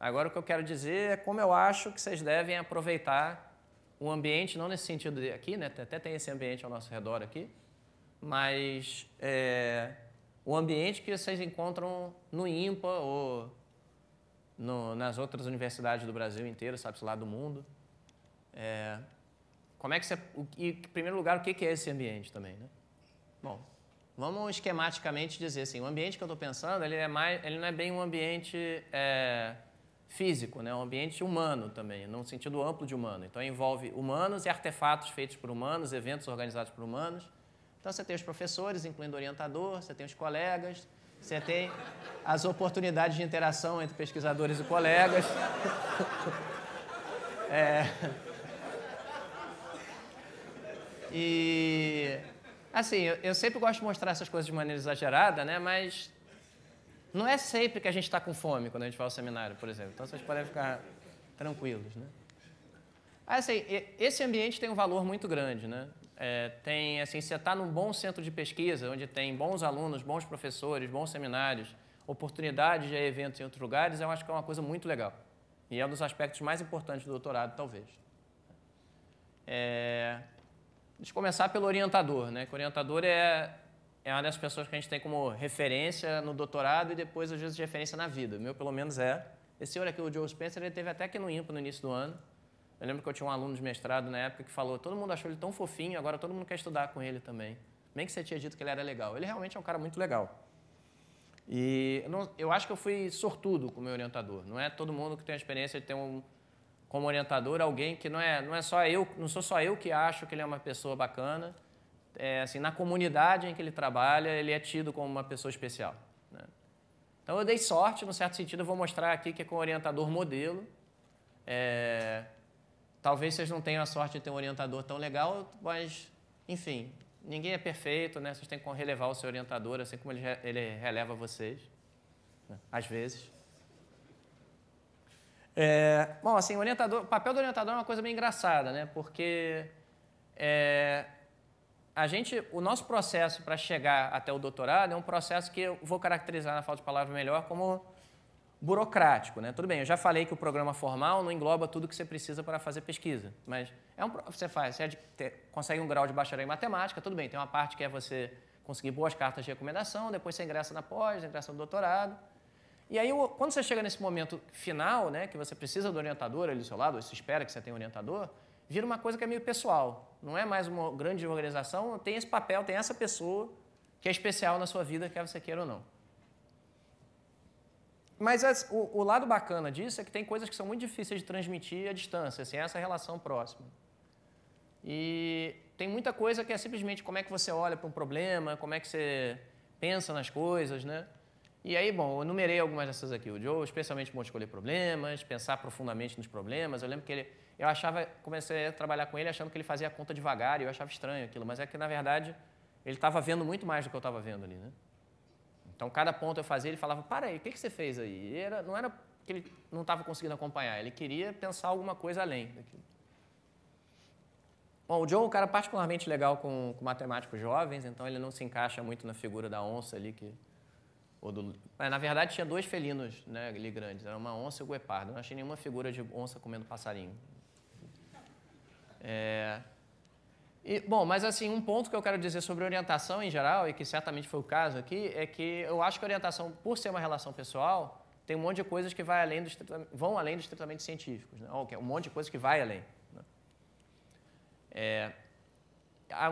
Agora o que eu quero dizer é como eu acho que vocês devem aproveitar o ambiente, não nesse sentido de aqui, né? Até tem esse ambiente ao nosso redor aqui, mas é, o ambiente que vocês encontram no IMPA ou no, nas outras universidades do Brasil inteiro, sabe-se lá do mundo. É, como é que você. E, em primeiro lugar, o que é esse ambiente também, né? Bom, vamos esquematicamente dizer assim: o ambiente que eu estou pensando ele é mais, ele não é bem um ambiente. É, físico, né? um ambiente humano também, num sentido amplo de humano. Então envolve humanos e artefatos feitos por humanos, eventos organizados por humanos. Então você tem os professores, incluindo o orientador, você tem os colegas, você tem as oportunidades de interação entre pesquisadores e colegas. É... E assim, eu, eu sempre gosto de mostrar essas coisas de maneira exagerada, né? Mas não é sempre que a gente está com fome quando a gente vai ao seminário, por exemplo. Então vocês podem ficar tranquilos, né? Ah, assim, esse ambiente tem um valor muito grande, né? É, tem, assim, você está num bom centro de pesquisa, onde tem bons alunos, bons professores, bons seminários, oportunidades de eventos em outros lugares, eu acho que é uma coisa muito legal. E é um dos aspectos mais importantes do doutorado, talvez. É... Deixa eu começar pelo orientador, né? Que o orientador é é uma das pessoas que a gente tem como referência no doutorado e depois, às vezes, de referência na vida. O meu, pelo menos, é. Esse senhor aqui, o Joe Spencer, ele teve até aqui no IMPA no início do ano. Eu lembro que eu tinha um aluno de mestrado na época que falou: todo mundo achou ele tão fofinho, agora todo mundo quer estudar com ele também. Nem que você tinha dito que ele era legal. Ele realmente é um cara muito legal. E não, eu acho que eu fui sortudo com o meu orientador. Não é todo mundo que tem a experiência de ter um, como orientador alguém que não é, não é só eu, não sou só eu que acho que ele é uma pessoa bacana é, assim, na comunidade em que ele trabalha, ele é tido como uma pessoa especial. Né? Então eu dei sorte, no certo sentido, eu vou mostrar aqui que é com orientador modelo. É, talvez vocês não tenham a sorte de ter um orientador tão legal, mas, enfim, ninguém é perfeito, né? Vocês têm que relevar o seu orientador, assim como ele, ele releva vocês, né? às vezes. É, bom, assim, o, orientador, o papel do orientador é uma coisa bem engraçada, né? Porque é, a gente, o nosso processo para chegar até o doutorado é um processo que eu vou caracterizar, na falta de palavra melhor, como burocrático, né? Tudo bem, eu já falei que o programa formal não engloba tudo que você precisa para fazer pesquisa, mas é um, você faz, você é consegue um grau de bacharel em matemática, tudo bem, tem uma parte que é você conseguir boas cartas de recomendação, depois você ingressa na pós, ingressa no doutorado. E aí, quando você chega nesse momento final, né, que você precisa do orientador ali do seu lado, ou você espera que você tenha um orientador, vira uma coisa que é meio pessoal. Não é mais uma grande organização, tem esse papel, tem essa pessoa que é especial na sua vida, quer você queira ou não. Mas as, o, o, lado bacana disso é que tem coisas que são muito difíceis de transmitir à distância, assim, essa relação próxima. E tem muita coisa que é simplesmente como é que você olha para um problema, como é que você pensa nas coisas, né? E aí, bom, eu numerei algumas dessas aqui. O Joe, especialmente bom escolher problemas, pensar profundamente nos problemas. Eu lembro que ele, eu achava, comecei a trabalhar com ele achando que ele fazia a conta devagar e eu achava estranho aquilo, mas é que na verdade ele estava vendo muito mais do que eu estava vendo ali, né? Então cada ponto eu fazia, ele falava: "Para aí, o que, que você fez aí?" E era, não era que ele não estava conseguindo acompanhar, ele queria pensar alguma coisa além daquilo. Bom, o Joe é um cara particularmente legal com, com matemáticos jovens, então ele não se encaixa muito na figura da onça ali que do... É, na verdade, tinha dois felinos né, ali grandes. Era uma onça e o guepardo. Não achei nenhuma figura de onça comendo passarinho. É... E, bom, mas assim, um ponto que eu quero dizer sobre orientação em geral, e que certamente foi o caso aqui, é que eu acho que orientação, por ser uma relação pessoal, tem um monte de coisas que vai além do vão além dos tratamentos científicos. Né? É um monte de coisas que vai além. Né? É...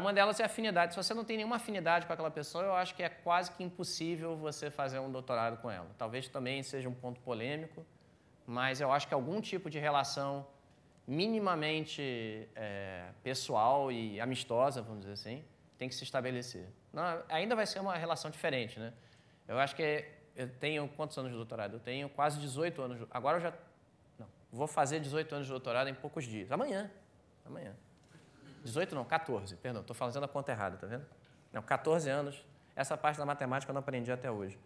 Uma delas é afinidade. Se você não tem nenhuma afinidade com aquela pessoa, eu acho que é quase que impossível você fazer um doutorado com ela. Talvez também seja um ponto polêmico, mas eu acho que algum tipo de relação minimamente é, pessoal e amistosa, vamos dizer assim, tem que se estabelecer. Não, ainda vai ser uma relação diferente, né? Eu acho que eu tenho quantos anos de doutorado? Eu tenho quase 18 anos. Agora eu já não, vou fazer 18 anos de doutorado em poucos dias. Amanhã, amanhã. 18 não, 14, perdão, estou fazendo a conta errada, tá vendo? Não, 14 anos. Essa parte da matemática eu não aprendi até hoje.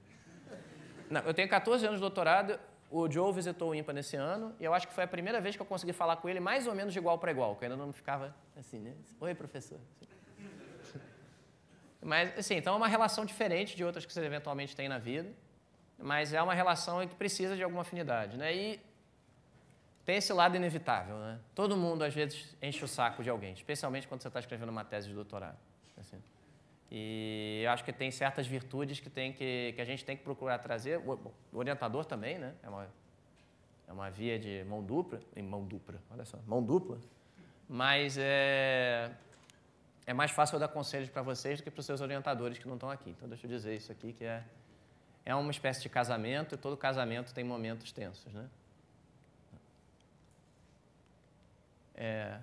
Não, eu tenho 14 anos de doutorado, o Joe visitou o IMPA nesse ano, e eu acho que foi a primeira vez que eu consegui falar com ele mais ou menos de igual para igual, que eu ainda não ficava assim, né? Oi, professor. Mas, assim, então é uma relação diferente de outras que você eventualmente tem na vida, mas é uma relação que precisa de alguma afinidade, né? E tem esse lado inevitável, né? Todo mundo, às vezes, enche o saco de alguém, especialmente quando você está escrevendo uma tese de doutorado. Assim. E eu acho que tem certas virtudes que, tem que, que a gente tem que procurar trazer. O, o orientador também, né? É uma, é uma via de mão dupla. Mão dupla, olha só, mão dupla. Mas é, é mais fácil eu dar conselhos para vocês do que para os seus orientadores que não estão aqui. Então, deixa eu dizer isso aqui, que é, é uma espécie de casamento e todo casamento tem momentos tensos, né? É...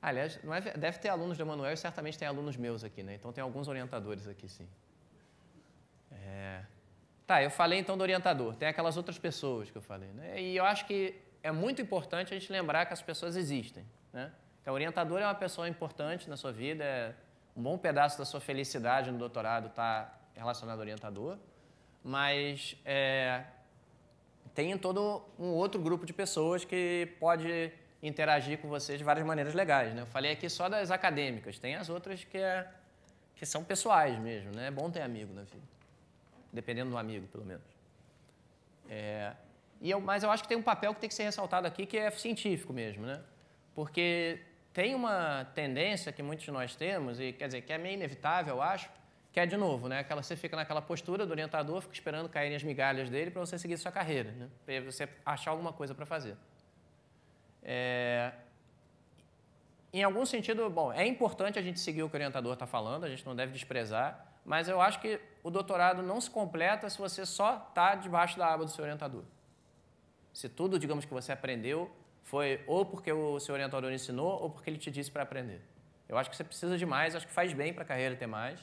Aliás, não é... deve ter alunos do Emanuel e certamente tem alunos meus aqui, né? Então tem alguns orientadores aqui, sim. É... Tá, eu falei então do orientador, tem aquelas outras pessoas que eu falei, né? E eu acho que é muito importante a gente lembrar que as pessoas existem, né? Então, o orientador é uma pessoa importante na sua vida, é... um bom pedaço da sua felicidade no doutorado está relacionado ao orientador, mas é, tem todo um outro grupo de pessoas que pode interagir com vocês de várias maneiras legais. Né? Eu falei aqui só das acadêmicas, tem as outras que, é, que são pessoais mesmo. Né? É bom ter amigo na né, vida, dependendo do amigo, pelo menos. É, e eu, mas eu acho que tem um papel que tem que ser ressaltado aqui, que é científico mesmo. Né? Porque tem uma tendência que muitos de nós temos, e quer dizer, que é meio inevitável, eu acho, que é de novo, né? Aquela, você fica naquela postura do orientador, fica esperando caírem as migalhas dele para você seguir sua carreira, né? Para você achar alguma coisa para fazer. É, em algum sentido, bom, é importante a gente seguir o que o orientador está falando, a gente não deve desprezar, mas eu acho que o doutorado não se completa se você só está debaixo da aba do seu orientador. Se tudo, digamos, que você aprendeu foi ou porque o seu orientador ensinou ou porque ele te disse para aprender. Eu acho que você precisa de mais, acho que faz bem para a carreira ter mais.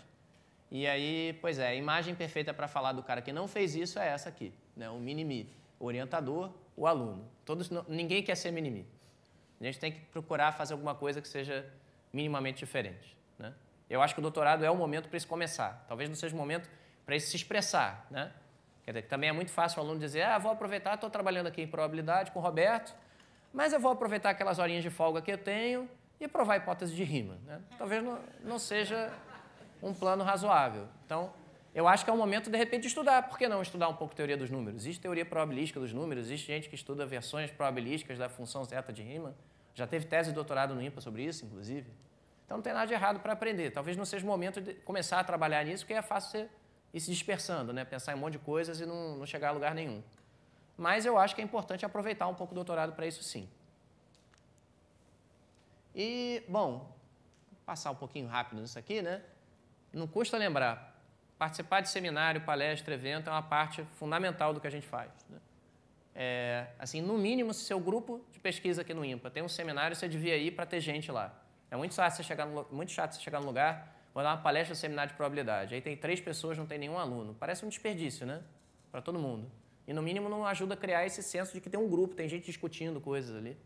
E aí, pois é, a imagem perfeita para falar do cara que não fez isso é essa aqui, né? o mini-me, orientador o aluno. Todos, ninguém quer ser mimimi. A gente tem que procurar fazer alguma coisa que seja minimamente diferente. Né? Eu acho que o doutorado é o momento para isso começar. Talvez não seja o momento para isso se expressar. Né? Quer dizer, que também é muito fácil o aluno dizer, ah, vou aproveitar, estou trabalhando aqui em probabilidade com o Roberto, mas eu vou aproveitar aquelas horinhas de folga que eu tenho e provar a hipótese de rima. Né? Talvez não, não seja um plano razoável. Então, eu acho que é o momento, de repente, de estudar. Por que não estudar um pouco teoria dos números? Existe teoria probabilística dos números, existe gente que estuda versões probabilísticas da função zeta de Riemann. Já teve tese e doutorado no IMPA sobre isso, inclusive. Então não tem nada de errado para aprender. Talvez não seja o momento de começar a trabalhar nisso, que é fácil você ir se dispersando, né? pensar em um monte de coisas e não, não chegar a lugar nenhum. Mas eu acho que é importante aproveitar um pouco o doutorado para isso sim. E, bom, passar um pouquinho rápido nisso aqui, né? Não custa lembrar, participar de seminário, palestra, evento é uma parte fundamental do que a gente faz. Né? É, assim, no mínimo, se seu grupo de pesquisa aqui no IMPA tem um seminário, você devia ir para ter gente lá. É muito chato você chegar no, muito chato você chegar no lugar, vou dar uma palestra, seminário de probabilidade. Aí tem três pessoas, não tem nenhum aluno. Parece um desperdício, né? Para todo mundo. E no mínimo não ajuda a criar esse senso de que tem um grupo, tem gente discutindo coisas ali.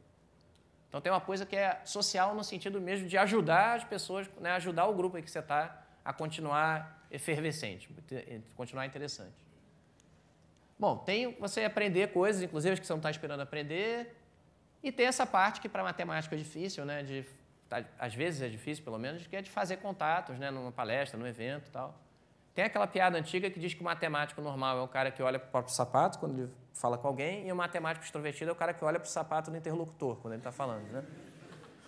Então tem uma coisa que é social no sentido mesmo de ajudar as pessoas, né? ajudar o grupo em que você está a continuar efervescente, eh, continuar interessante. Bom, tem você aprender coisas, inclusive, que você não está esperando aprender, e tem essa parte que para matemática é difícil, né? De, tá, às vezes é difícil, pelo menos, que é de fazer contatos, né? Numa palestra, num evento e tal. Tem aquela piada antiga que diz que o matemático normal é o cara que olha para o próprio sapato quando ele fala com alguém, e o matemático extrovertido é o cara que olha para o sapato do interlocutor quando ele está falando, né?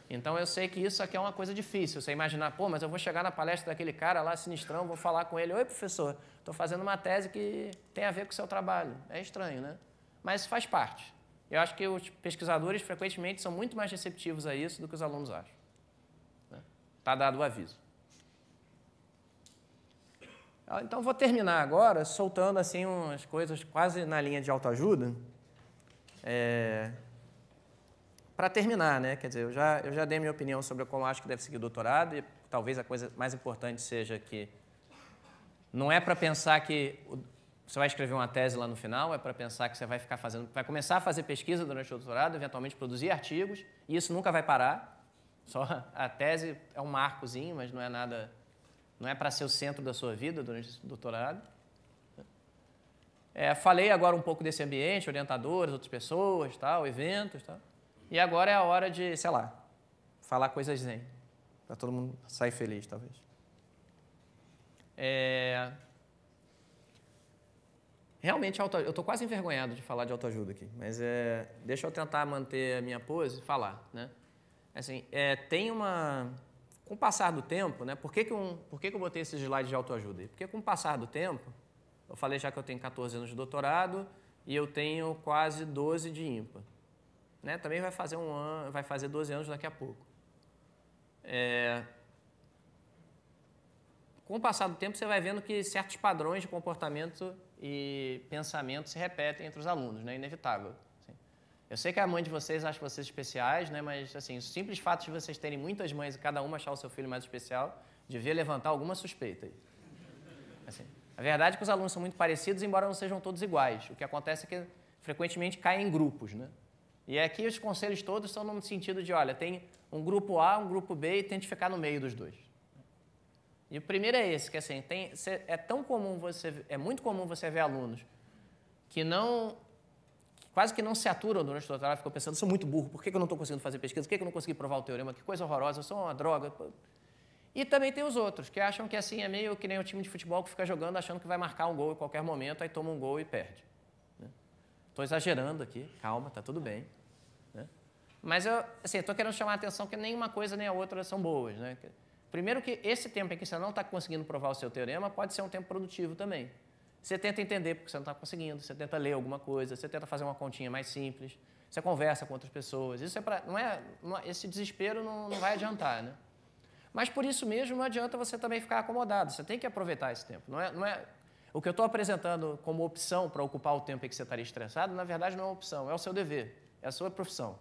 Então eu sei que isso aqui é uma coisa difícil. Você imaginar, pô, mas eu vou chegar na palestra daquele cara lá sinistrão, vou falar com ele, oi professor, estou fazendo uma tese que tem a ver com o seu trabalho. É estranho, né? Mas faz parte. Eu acho que os pesquisadores frequentemente são muito mais receptivos a isso do que os alunos acham. Está né? dado o aviso. Ah, então vou terminar agora soltando assim umas coisas quase na linha de autoajuda. É, para terminar, né? Quer dizer, eu já, eu já dei minha opinião sobre como acho que deve seguir o doutorado e talvez a coisa mais importante seja que não é para pensar que você vai escrever uma tese lá no final, é para pensar que você vai ficar fazendo, vai começar a fazer pesquisa durante o doutorado, eventualmente produzir artigos, e isso nunca vai parar. Só a tese é um marcozinho, mas não é nada, não é para ser o centro da sua vida durante o doutorado. É, falei agora um pouco desse ambiente, orientadores, outras pessoas, tal, eventos, tal. E agora é a hora de, sei lá, falar coisas zen. Para todo mundo sair feliz, talvez. É... Realmente, auto... eu estou quase envergonhado de falar de autoajuda aqui, mas é... deixa eu tentar manter a minha pose e falar. Né? Assim, é... tem uma... Com o passar do tempo, né? por, que, que, um... por que, que eu botei esses slides de autoajuda? Porque com o passar do tempo, eu falei já que eu tenho 14 anos de doutorado e eu tenho quase 12 de ímpar né, também vai fazer um ano, vai fazer 12 anos daqui a pouco. É... Com o passar do tempo, você vai vendo que certos padrões de comportamento e pensamento se repetem entre os alunos, né? Inevitável. Assim. Eu sei que a mãe de vocês acha vocês especiais, né? Mas assim, o simples fato de vocês terem muitas mães e cada uma achar o seu filho mais especial devia levantar alguma suspeita. Assim, a verdade é que os alunos são muito parecidos, embora não sejam todos iguais. O que acontece é que frequentemente caem em grupos, né? E aqui é os conselhos todos são no sentido de, olha, tem um grupo A, um grupo B e tente ficar no meio dos dois. E o primeiro é esse, que assim, tem, é tão comum você, é muito comum você ver alunos que não, quase que não se aturam durante o doutorado, ficam pensando, sou muito burro, por que, eu não estou conseguindo fazer pesquisa, por que, eu não consegui provar o teorema, que coisa horrorosa, eu sou uma droga. E também tem os outros, que acham que assim é meio que nem o time de futebol que fica jogando achando que vai marcar um gol em qualquer momento, aí toma um gol e perde. Estou né? exagerando aqui, calma, tá tudo bem. Mas eu assim, estou querendo chamar a atenção que nenhuma coisa nem a outra são boas. Né? Primeiro que esse tempo em que você não está conseguindo provar o seu teorema pode ser um tempo produtivo também. Você tenta entender porque você não está conseguindo, você tenta ler alguma coisa, você tenta fazer uma continha mais simples, você conversa com outras pessoas. Isso é para não é não, é, esse desespero não, não vai adiantar, né? Mas por isso mesmo não adianta você também ficar acomodado. Você tem que aproveitar esse tempo. Não é, não é o que eu estou apresentando como opção para ocupar o tempo em que você estaria estressado. Na verdade não é uma opção, é o seu dever, é a sua profissão.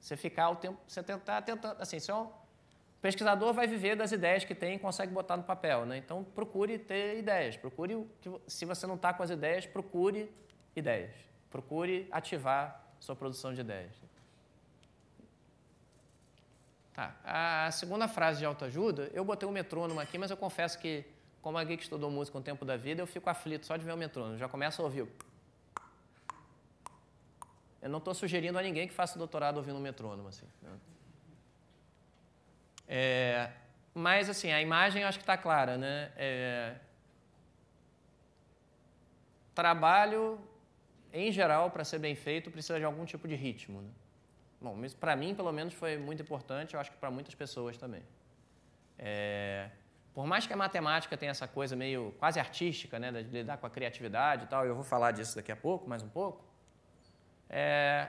Você ficar o tempo, você tentar, tentando, assim, só o é pesquisador vai viver das ideias que tem e consegue botar no papel, né? Então procure ter ideias, procure que, se você não está com as ideias, procure ideias, procure ativar sua produção de ideias. Tá. A segunda frase de autoajuda, eu botei o um metrônomo aqui, mas eu confesso que como alguém que estudou música um tempo da vida, eu fico aflito só de ver o metrônomo. Já começa a ouvir. Eu não estou sugerindo a ninguém que faça doutorado ouvindo o metrônomo. Assim, né? é, mas, assim, a imagem acho que está clara, né? É, trabalho, em geral, para ser bem feito, precisa de algum tipo de ritmo, né? Bom, para mim, pelo menos, foi muito importante, eu acho que para muitas pessoas também. É, por mais que a matemática tenha essa coisa meio quase artística, né, de lidar com a criatividade e tal, eu vou falar disso daqui a pouco, mais um pouco, é,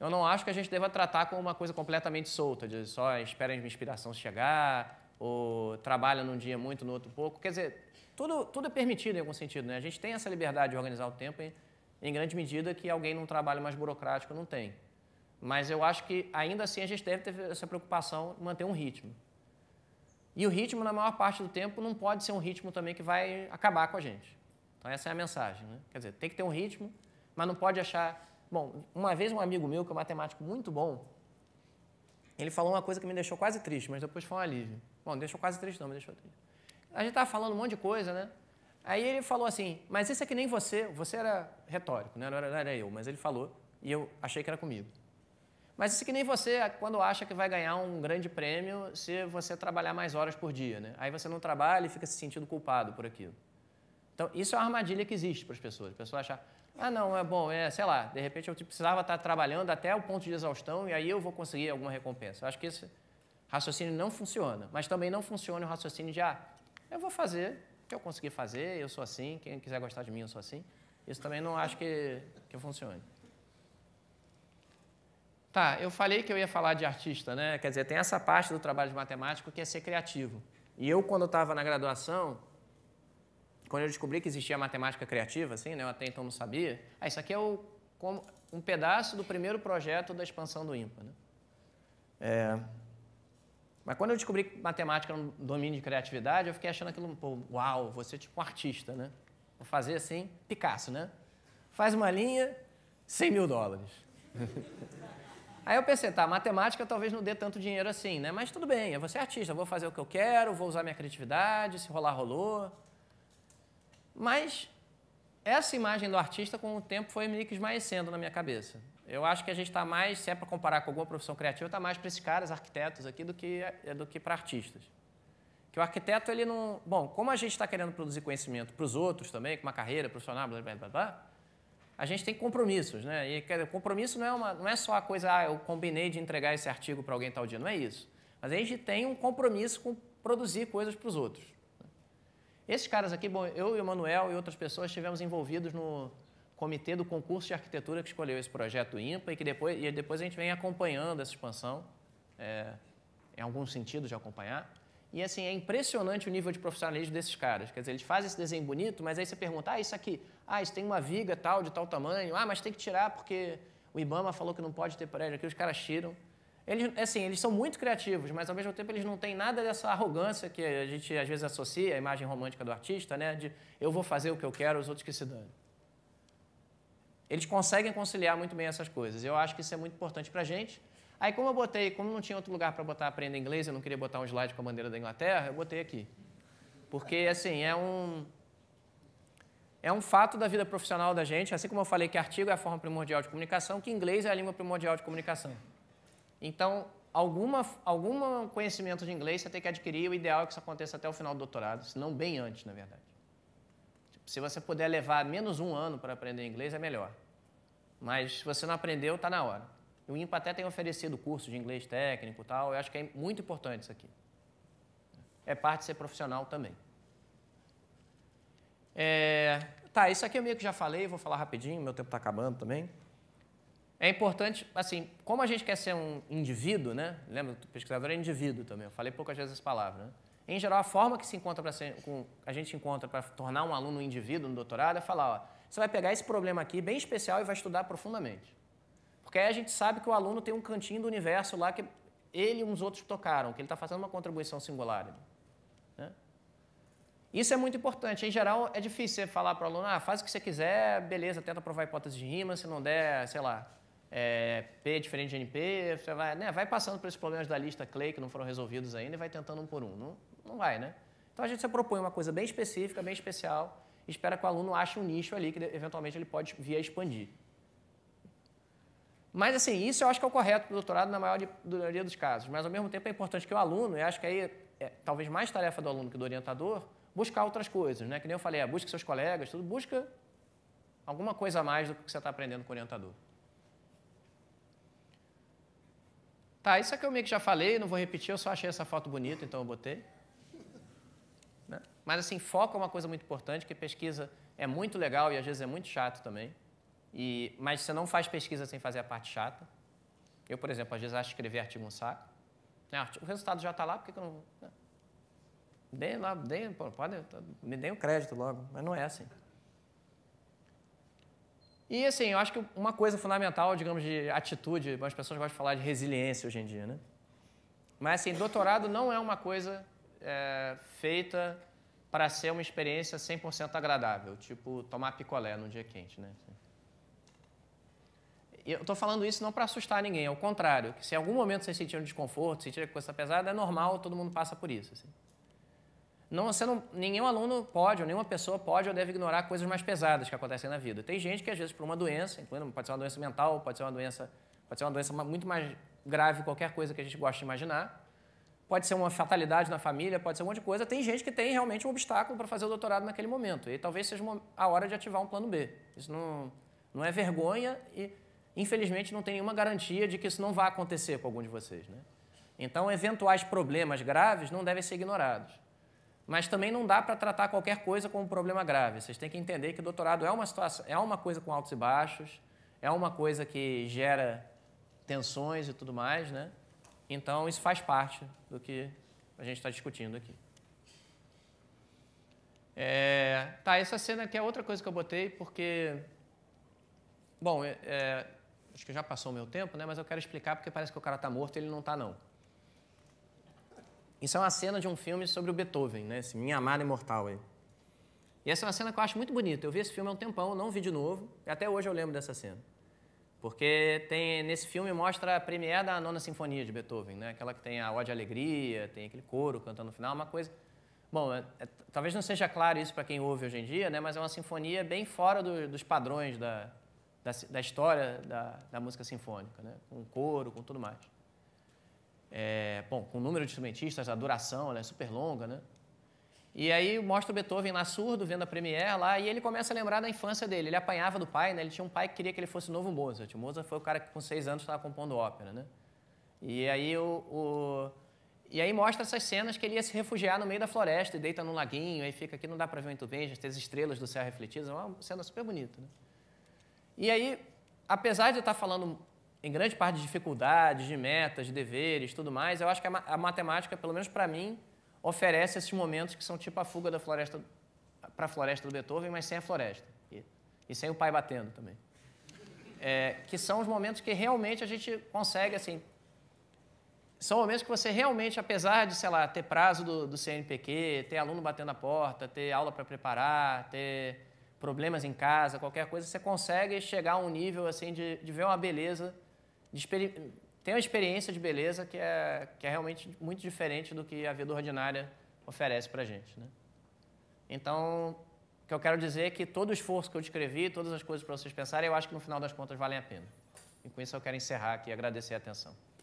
eu não acho que a gente deva tratar como uma coisa completamente solta, de só espera a inspiração chegar, ou trabalha num dia muito, no outro pouco. Quer dizer, tudo, tudo é permitido em algum sentido, né? A gente tem essa liberdade de organizar o tempo em, em grande medida que alguém num trabalho mais burocrático não tem. Mas eu acho que ainda assim a gente deve ter essa preocupação em manter um ritmo. E o ritmo, na maior parte do tempo, não pode ser um ritmo também que vai acabar com a gente. Então, essa é a mensagem. Né? Quer dizer, tem que ter um ritmo, mas não pode achar Bom, uma vez um amigo meu, que é um matemático muito bom, ele falou uma coisa que me deixou quase triste, mas depois foi um alívio. Bom, deixou quase triste não, me deixou triste. A gente estava falando um monte de coisa, né? Aí ele falou assim, mas isso é que nem você, você era retórico, né? não, era, não era eu, mas ele falou e eu achei que era comigo. Mas isso que nem você, quando acha que vai ganhar um grande prêmio se você trabalhar mais horas por dia, né? Aí você não trabalha e fica se sentindo culpado por aquilo. Então, isso é uma armadilha que existe para as pessoas. A pessoa achar, ah, não, é bom, é, sei lá, de repente eu tipo, precisava estar tá trabalhando até o ponto de exaustão e aí eu vou conseguir alguma recompensa. Eu acho que esse raciocínio não funciona, mas também não funciona o raciocínio de, ah, eu vou fazer o que eu consegui fazer, eu sou assim, quem quiser gostar de mim, eu sou assim. Isso também não acho que, que funcione. Tá, eu falei que eu ia falar de artista, né? Quer dizer, tem essa parte do trabalho de matemático que é ser criativo. E eu, quando estava na graduação, quando eu descobri que existia matemática criativa, assim, né, eu até então não sabia, ah, isso aqui é o, como, um pedaço do primeiro projeto da expansão do IMPA, Né? É... Mas quando eu descobri que matemática era um domínio de criatividade, eu fiquei achando aquilo, pô, uau, você ser tipo um artista, né? Vou fazer assim, Picasso, né? Faz uma linha, 100 mil dólares. Aí eu pensei, tá, matemática talvez não dê tanto dinheiro assim, né? Mas tudo bem, eu vou ser artista, vou fazer o que eu quero, vou usar minha criatividade, se rolar, rolou. Mas essa imagem do artista, com o tempo, foi meio que esmaecendo na minha cabeça. Eu acho que a gente está mais, se é para comparar com alguma profissão criativa, está mais para esses caras, arquitetos aqui, do que, eh, do que para artistas. Que o arquiteto, ele não... Bom, como a gente está querendo produzir conhecimento para os outros também, com uma carreira profissional, blá, blá, blá, blá, a gente tem compromissos, né? E dizer, compromisso não é, uma, não é só a coisa, ah, eu combinei de entregar esse artigo para alguém tal dia, não é isso. Mas a gente tem um compromisso com produzir coisas para os outros. Esses caras aqui, bom, eu e o Manuel e outras pessoas estivemos envolvidos no comitê do concurso de arquitetura que escolheu esse projeto IMPA e que depois, e depois a gente vem acompanhando essa expansão, é, em algum sentido de acompanhar. E assim, é impressionante o nível de profissionalismo desses caras. Quer dizer, eles fazem esse desenho bonito, mas aí você pergunta, ah, isso aqui, ah, isso tem uma viga tal, de tal tamanho, ah, mas tem que tirar porque o Ibama falou que não pode ter prédio aqui, os caras tiram. Eles, assim, eles são muito criativos, mas ao mesmo tempo eles não têm nada dessa arrogância que a gente às vezes associa à imagem romântica do artista, né? De eu vou fazer o que eu quero, os outros que se dane. Eles conseguem conciliar muito bem essas coisas. Eu acho que isso é muito importante para a gente. Aí, como eu botei, como não tinha outro lugar para botar aprenda inglês, eu não queria botar um slide com a bandeira da Inglaterra, eu botei aqui. Porque, assim, é um, é um fato da vida profissional da gente, assim como eu falei que artigo é a forma primordial de comunicação, que inglês é a língua primordial de comunicação. Então, alguma, algum conhecimento de inglês você tem que adquirir. O ideal é que isso aconteça até o final do doutorado, se não bem antes, na verdade. Tipo, se você puder levar menos um ano para aprender inglês, é melhor. Mas se você não aprendeu, está na hora. O IMPA até tem oferecido curso de inglês técnico e tal. Eu acho que é muito importante isso aqui. É parte de ser profissional também. É... Tá, isso aqui eu meio que já falei, vou falar rapidinho, meu tempo está acabando também. É importante, assim, como a gente quer ser um indivíduo, né? Lembra, o pesquisador é indivíduo também, eu falei poucas vezes essa palavra, né? Em geral, a forma que se encontra para a gente encontra para tornar um aluno um indivíduo no doutorado é falar, ó, você vai pegar esse problema aqui bem especial e vai estudar profundamente. Porque aí a gente sabe que o aluno tem um cantinho do universo lá que ele e uns outros tocaram, que ele está fazendo uma contribuição singular. Né? Isso é muito importante. Em geral, é difícil você falar para o aluno, ah, faz o que você quiser, beleza, tenta provar a hipótese de rima, se não der, sei lá, é, P é diferente de NP, você vai, né, vai passando por esses problemas da lista Clay que não foram resolvidos ainda e vai tentando um por um. Não, não vai, né? Então a gente se propõe uma coisa bem específica, bem especial, e espera que o aluno ache um nicho ali que eventualmente ele pode vir a expandir. Mas assim, isso eu acho que é o correto para o doutorado na maioria dos casos. Mas ao mesmo tempo é importante que o aluno, eu acho que aí é talvez mais tarefa do aluno que do orientador, buscar outras coisas, né? Que nem eu falei, é, busca seus colegas, tudo, busca alguma coisa a mais do que você está aprendendo com o orientador. Tá, isso aqui eu é meio que já falei, não vou repetir, eu só achei essa foto bonita, então eu botei. Né? Mas assim, foco é uma coisa muito importante, que pesquisa é muito legal e às vezes é muito chato também. E, mas você não faz pesquisa sem fazer a parte chata. Eu, por exemplo, às vezes acho escrever artigo um saco. Ah, o resultado já está lá, por que, eu não. Né? Dê lá, dê, pode, tá, me dê o um crédito logo, mas não é assim. E assim, eu acho que uma coisa fundamental, digamos, de atitude, as pessoas gostam de falar de resiliência hoje em dia, né? Mas assim, doutorado não é uma coisa é, feita para ser uma experiência 100% agradável, tipo tomar picolé num dia quente, né? eu estou falando isso não para assustar ninguém, é o contrário. se em algum momento sentir um desconforto, sentiram coisa pesada, é normal, todo mundo passa por isso. Assim. Não, você não, nenhum aluno pode, ou nenhuma pessoa pode ou deve ignorar coisas mais pesadas que acontecem na vida. Tem gente que, às vezes, por uma doença, incluindo, pode ser uma doença mental, pode ser uma doença, pode ser uma doença muito mais grave, qualquer coisa que a gente gosta de imaginar, pode ser uma fatalidade na família, pode ser um monte de coisa. Tem gente que tem realmente um obstáculo para fazer o doutorado naquele momento. E talvez seja uma, a hora de ativar um plano B. Isso não, não é vergonha e, infelizmente, não tem nenhuma garantia de que isso não vai acontecer com algum de vocês. Né? Então, eventuais problemas graves não devem ser ignorados mas também não dá para tratar qualquer coisa como um problema grave. Vocês têm que entender que o doutorado é uma situação, é uma coisa com altos e baixos, é uma coisa que gera tensões e tudo mais, né? Então isso faz parte do que a gente está discutindo aqui. É, tá, essa cena aqui é outra coisa que eu botei porque, bom, é, é, acho que já passou o meu tempo, né? Mas eu quero explicar porque parece que o cara está morto e ele não está não. Isso é uma cena de um filme sobre o Beethoven, né? Esse Minha Amada Imortal aí. E essa é uma cena que eu acho muito bonita. Eu vi esse filme há um tempão, não vi de novo, e até hoje eu lembro dessa cena. Porque tem nesse filme mostra a premiere da Nona Sinfonia de Beethoven, né? Aquela que tem a Ode à Alegria, tem aquele coro cantando no final, uma coisa Bom, é, é, talvez não seja claro isso para quem ouve hoje em dia, né? mas é uma sinfonia bem fora do, dos padrões da, da, da história da, da, música sinfônica, né? com coro, com tudo mais. É, bom, com o número de instrumentistas, a duração ela é super longa, né? E aí mostra o Beethoven lá surdo, vendo a Premiere lá, e ele começa a lembrar da infância dele. Ele apanhava do pai, né? Ele tinha um pai que queria que ele fosse o novo Mozart. O Mozart foi o cara que com seis anos estava compondo ópera, né? E aí o, o, E aí mostra essas cenas que ele ia se refugiar no meio da floresta e deita num laguinho, aí fica aqui, não dá para ver muito bem, já tem as estrelas do céu refletidas, é uma cena super bonita, né? E aí, apesar de eu estar falando em grande parte de dificuldades, de metas, de deveres, tudo mais, eu acho que a, a matemática, pelo menos para mim, oferece esses momentos que são tipo a fuga da floresta para a floresta do Beethoven, mas sem a floresta e, e sem o pai batendo também. É, que são os momentos que realmente a gente consegue assim. São momentos que você realmente, apesar de, sei lá, ter prazo do, do CNPq, ter aluno batendo na porta, ter aula para preparar, ter problemas em casa, qualquer coisa, você consegue chegar a um nível assim de, de ver uma beleza tem uma experiência de beleza que é, que é realmente muito diferente do que a vida ordinária oferece para a gente. Né? Então, o que eu quero dizer é que todo o esforço que eu descrevi, todas as coisas para vocês pensarem, eu acho que no final das contas valem a pena. E com isso eu quero encerrar aqui e agradecer a atenção.